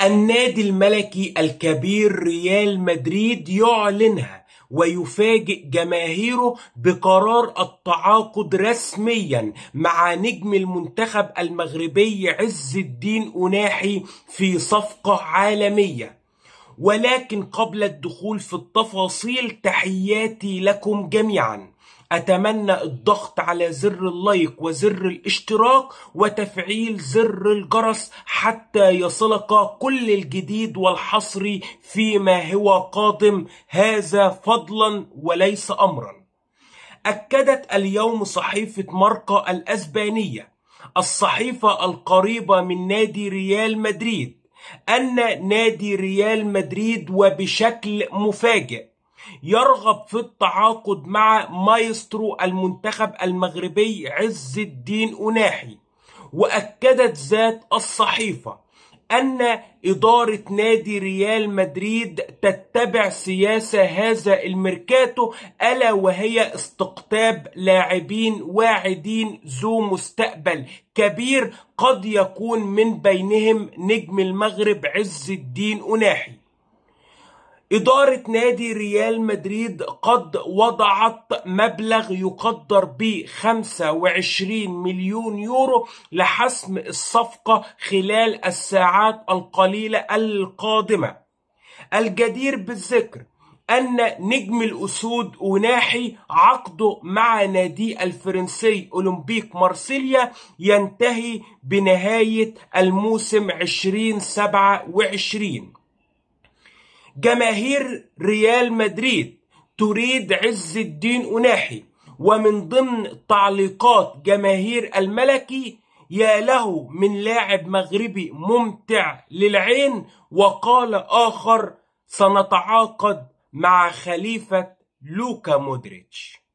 النادي الملكي الكبير ريال مدريد يعلنها ويفاجئ جماهيره بقرار التعاقد رسميا مع نجم المنتخب المغربي عز الدين أناحي في صفقة عالمية ولكن قبل الدخول في التفاصيل تحياتي لكم جميعا أتمنى الضغط على زر اللايك وزر الاشتراك وتفعيل زر الجرس حتى يصلك كل الجديد والحصري فيما هو قادم هذا فضلا وليس أمرا أكدت اليوم صحيفة ماركا الأسبانية الصحيفة القريبة من نادي ريال مدريد أن نادي ريال مدريد وبشكل مفاجئ يرغب في التعاقد مع مايسترو المنتخب المغربي عز الدين أناحي وأكدت ذات الصحيفة أن إدارة نادي ريال مدريد تتبع سياسة هذا الميركاتو ألا وهي استقطاب لاعبين واعدين ذو مستقبل كبير قد يكون من بينهم نجم المغرب عز الدين أناحي إدارة نادي ريال مدريد قد وضعت مبلغ يقدر ب 25 مليون يورو لحسم الصفقة خلال الساعات القليلة القادمة. الجدير بالذكر أن نجم الأسود وناحي عقده مع نادي الفرنسي أولمبيك مارسيليا ينتهي بنهاية الموسم 2027 جماهير ريال مدريد تريد عز الدين أناحي ومن ضمن تعليقات جماهير الملكي يا له من لاعب مغربي ممتع للعين وقال آخر سنتعاقد مع خليفة لوكا مودريتش